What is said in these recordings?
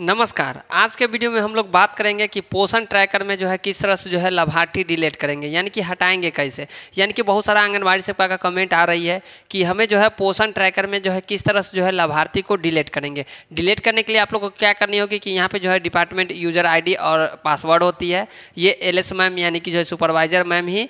नमस्कार आज के वीडियो में हम लोग बात करेंगे कि पोषण ट्रैकर में जो है किस तरह से जो है लाभार्थी डिलीट करेंगे यानी कि हटाएंगे कैसे यानी कि बहुत सारा आंगनबाड़ी से का कमेंट आ रही है कि हमें जो है पोषण ट्रैकर में जो है किस तरह से जो है लाभार्थी को डिलीट करेंगे डिलीट करने के लिए आप लोग को क्या करनी होगी कि यहाँ पर जो है डिपार्टमेंट यूजर आई और पासवर्ड होती है ये एल मैम यानी कि जो है सुपरवाइजर मैम ही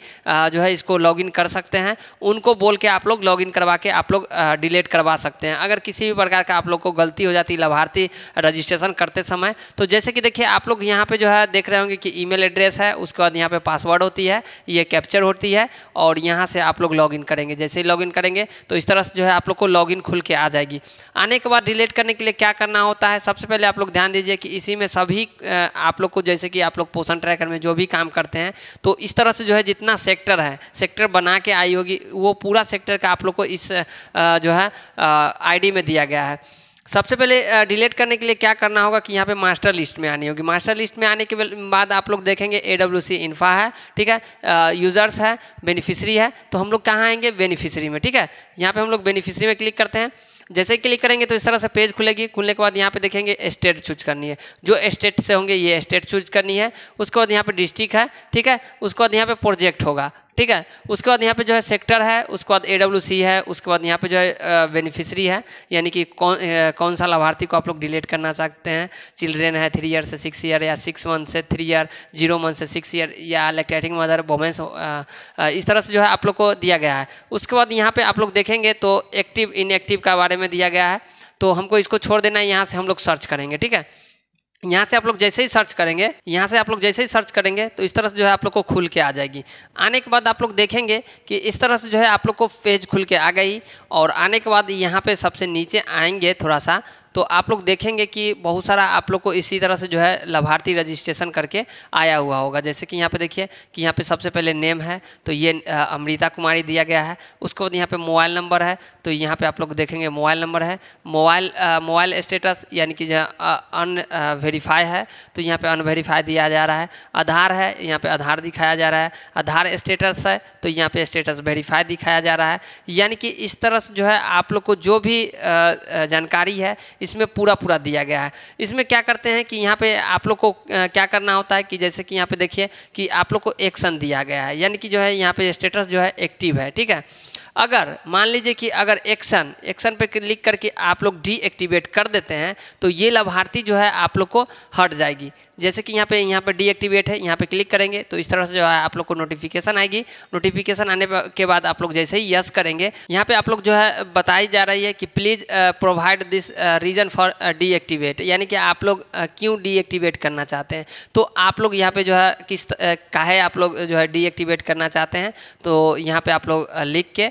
जो है इसको लॉग कर सकते हैं उनको बोल के आप लोग लॉग करवा के आप लोग डिलीट करवा सकते हैं अगर किसी भी प्रकार का आप लोग को गलती हो जाती लाभार्थी रजिस्ट्रेशन करते समय तो जैसे कि देखिए आप लोग यहाँ पे जो है देख रहे होंगे कि ईमेल एड्रेस है उसके बाद यहाँ पे पासवर्ड होती है ये कैप्चर होती है और यहाँ से आप लोग लॉगिन करेंगे जैसे ही लॉगिन करेंगे तो इस तरह से जो है आप लोग को लॉगिन खुल के आ जाएगी आने के बाद डिलीट करने के लिए क्या करना होता है सबसे पहले आप लोग ध्यान दीजिए कि इसी में सभी आप लोग को जैसे कि आप लोग पोषण ट्रैकर में जो भी काम करते हैं तो इस तरह से जो है जितना सेक्टर है सेक्टर बना के आई होगी वो पूरा सेक्टर का आप लोग को इस जो है आईडी में दिया गया है सबसे पहले डिलीट करने के लिए क्या करना होगा कि यहाँ पे मास्टर लिस्ट में आनी होगी मास्टर लिस्ट में आने के बाद आप लोग देखेंगे ए डब्ल्यू सी इन्फा है ठीक है यूज़र्स है बेनिफिशरी है तो हम लोग कहाँ आएंगे बेनिफिशरी में ठीक है यहाँ पे हम लोग बेनिफिशरी में क्लिक करते हैं जैसे क्लिक करेंगे तो इस तरह से पेज खुलेगी खुलने के बाद यहाँ पे देखेंगे स्टेट चूज करनी है जो स्टेट से होंगे ये स्टेट चूज करनी है उसके बाद यहाँ पे डिस्ट्रिक्ट है ठीक है उसके बाद यहाँ पे प्रोजेक्ट होगा ठीक है उसके बाद यहाँ पे जो है सेक्टर है उसके बाद ए है उसके बाद यहाँ पे जो है बेनिफिशरी है यानी कि कौन कौन सा लाभार्थी को आप लोग डिलीट करना चाहते हैं चिल्ड्रेन है थ्री ईयर से सिक्स ईयर या सिक्स मंथ से थ्री ईयर जीरो मंथ से सिक्स ईयर या लेक्टेटिंग मदर वोमेंस इस तरह से जो है आप लोग को दिया गया है उसके बाद यहाँ पर आप लोग देखेंगे तो एक्टिव इनएक्टिव का बारे में दिया गया है तो हमको इसको छोड़ देना है यहाँ से हम लोग सर्च करेंगे ठीक है यहाँ से आप लोग जैसे ही सर्च करेंगे यहाँ से आप लोग जैसे ही सर्च करेंगे तो इस तरह से जो है आप लोग को खुल के आ जाएगी आने के बाद आप लोग देखेंगे कि इस तरह से जो है आप लोग को पेज खुल के आ गई और आने के बाद यहाँ पे सबसे नीचे आएंगे थोड़ा सा तो आप लोग देखेंगे कि बहुत सारा आप लोग को इसी तरह से जो है लाभार्थी रजिस्ट्रेशन करके आया हुआ होगा जैसे कि यहाँ पे देखिए कि यहाँ पे सबसे पहले नेम है तो ये अमृता कुमारी दिया गया है उसके बाद यहाँ पे मोबाइल नंबर है तो यहाँ पे आप लोग देखेंगे मोबाइल नंबर है मोबाइल मोबाइल स्टेटस यानी कि जो अन वेरीफाई है तो यहाँ पर अनवेरीफाई दिया जा रहा है आधार है यहाँ पर आधार दिखाया जा रहा है आधार स्टेटस है तो यहाँ पे स्टेटस वेरीफाई दिखाया जा रहा है यानी कि इस तरह से जो है आप लोग को जो भी जानकारी है इसमें पूरा पूरा दिया गया है इसमें क्या करते हैं कि यहाँ पे आप लोग को क्या करना होता है कि जैसे कि यहाँ पे देखिए कि आप लोग को एक्शन दिया गया है यानी कि जो है यहाँ पे स्टेटस जो है एक्टिव है ठीक है अगर मान लीजिए कि अगर एक्शन एक्शन पे क्लिक करके आप लोग डीएक्टिवेट कर देते हैं तो ये लाभार्थी जो है आप लोग को हट जाएगी जैसे कि यहाँ पे यहाँ पे डीएक्टिवेट है यहाँ पे क्लिक करेंगे तो इस तरह से जो है आप लोग को नोटिफिकेशन आएगी नोटिफिकेशन आने के बाद आप लोग जैसे ही यस करेंगे यहाँ पे आप लोग जो है बताई जा रही है कि please provide this reason for deactivate यानी कि आप लोग क्यों डीएक्टिवेट करना चाहते हैं तो आप लोग यहाँ पर जो है किस काहे आप लोग जो है डीएक्टिवेट करना चाहते हैं तो यहाँ पर आप लोग लिख के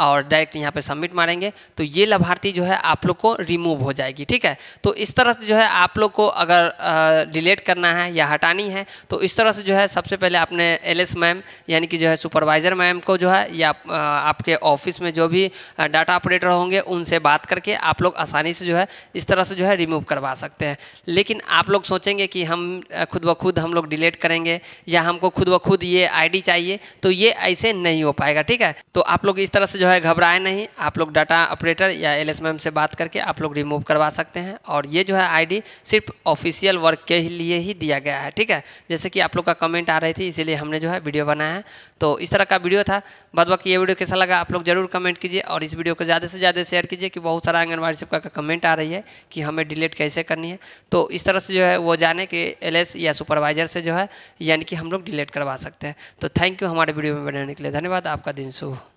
और डायरेक्ट यहाँ पे सबमिट मारेंगे तो ये लाभार्थी जो है आप लोग को रिमूव हो जाएगी ठीक है तो इस तरह से जो है आप लोग को अगर डिलीट करना है या हटानी है तो इस तरह से जो है सबसे पहले आपने एल मैम यानी कि जो है सुपरवाइज़र मैम को जो है या आपके ऑफिस में जो भी डाटा ऑपरेटर होंगे उनसे बात करके आप लोग आसानी से जो है इस तरह से जो है रिमूव करवा सकते हैं लेकिन आप लोग सोचेंगे कि हम खुद ब खुद हम लोग डिलीट करेंगे या हमको खुद ब खुद ये आई चाहिए तो ये ऐसे नहीं हो पाएगा ठीक है तो आप लोग इस तरह से जो है घबराए नहीं आप लोग डाटा ऑपरेटर या एल मैम से बात करके आप लोग रिमूव करवा सकते हैं और ये जो है आईडी सिर्फ ऑफिशियल वर्क के लिए ही दिया गया है ठीक है जैसे कि आप लोग का कमेंट आ रही थी इसीलिए हमने जो है वीडियो बनाया है तो इस तरह का वीडियो था बाद बाकी ये वीडियो कैसा लगा आप लोग जरूर कमेंट कीजिए और इस वीडियो को ज़्यादा से ज़्यादा शेयर कीजिए कि बहुत सारा आंगनबाड़ी सबका का कमेंट आ रही है कि हमें डिलीट कैसे करनी है तो इस तरह से जो है वो जाने कि एल या सुपरवाइज़र से जो है यानी कि हम लोग डिलीट करवा सकते हैं तो थैंक यू हमारे वीडियो में बनाने के लिए धन्यवाद आपका दिन शुभ